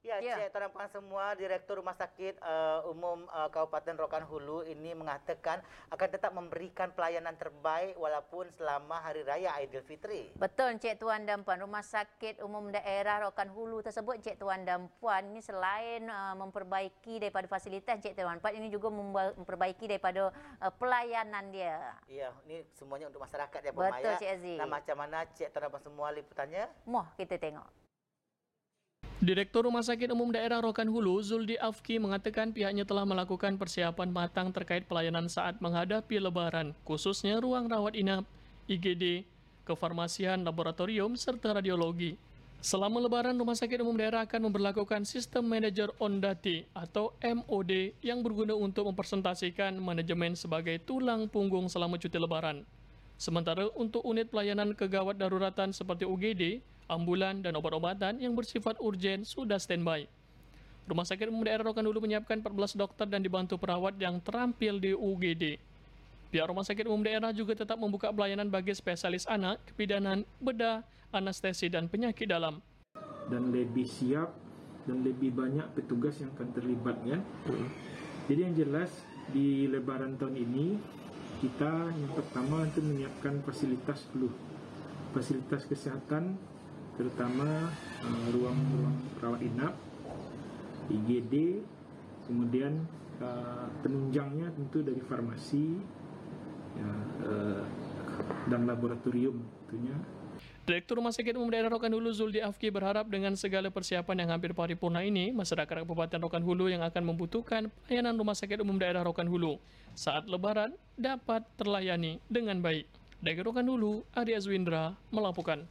Ya, ya. Cik Tanampuan semua, Direktur Rumah Sakit uh, Umum uh, Kabupaten Rokan Hulu ini mengatakan akan tetap memberikan pelayanan terbaik walaupun selama Hari Raya Aidilfitri. Betul Cik Tuan dan Puan, Rumah Sakit Umum Daerah Rokan Hulu tersebut Cik Tuan dan Puan ini selain uh, memperbaiki daripada fasilitas Cik Tuan dan Puan ini juga memperbaiki daripada uh, pelayanan dia. Ya, ini semuanya untuk masyarakat ya Puan Betul, Maya. Cik Aziz. Nah, macam mana Cik Tuan dan Puan semua liputannya? Moh kita tengok. Direktur Rumah Sakit Umum Daerah Rokan Hulu, Zuldi Afki, mengatakan pihaknya telah melakukan persiapan matang terkait pelayanan saat menghadapi lebaran, khususnya ruang rawat inap, IGD, kefarmasian, laboratorium, serta radiologi. Selama lebaran, Rumah Sakit Umum Daerah akan memperlakukan sistem manajer ondati atau MOD yang berguna untuk mempresentasikan manajemen sebagai tulang punggung selama cuti lebaran. Sementara untuk unit pelayanan kegawat daruratan seperti UGD, ambulan, dan obat-obatan yang bersifat urgen sudah standby. Rumah sakit umum daerah Rokan Hulu menyiapkan 14 dokter dan dibantu perawat yang terampil di UGD. Pihak rumah sakit umum daerah juga tetap membuka pelayanan bagi spesialis anak, kebidanan, bedah, anestesi, dan penyakit dalam. Dan lebih siap dan lebih banyak petugas yang akan terlibat ya. Mm-hmm. Jadi yang jelas di Lebaran tahun ini kita yang pertama itu menyiapkan fasilitas dulu, fasilitas kesehatan terutama ruang-ruang eh, uh, rawat inap, IGD, kemudian uh, penunjangnya tentu dari farmasi ya, uh, dan laboratorium tentunya. Direktur Rumah Sakit Umum Daerah Rokan Hulu Zuldi Afki berharap dengan segala persiapan yang hampir paripurna ini, masyarakat Kabupaten Rokan Hulu yang akan membutuhkan pelayanan Rumah Sakit Umum Daerah Rokan Hulu saat lebaran dapat terlayani dengan baik. Dari Rokan Hulu, Ari Azwindra melaporkan.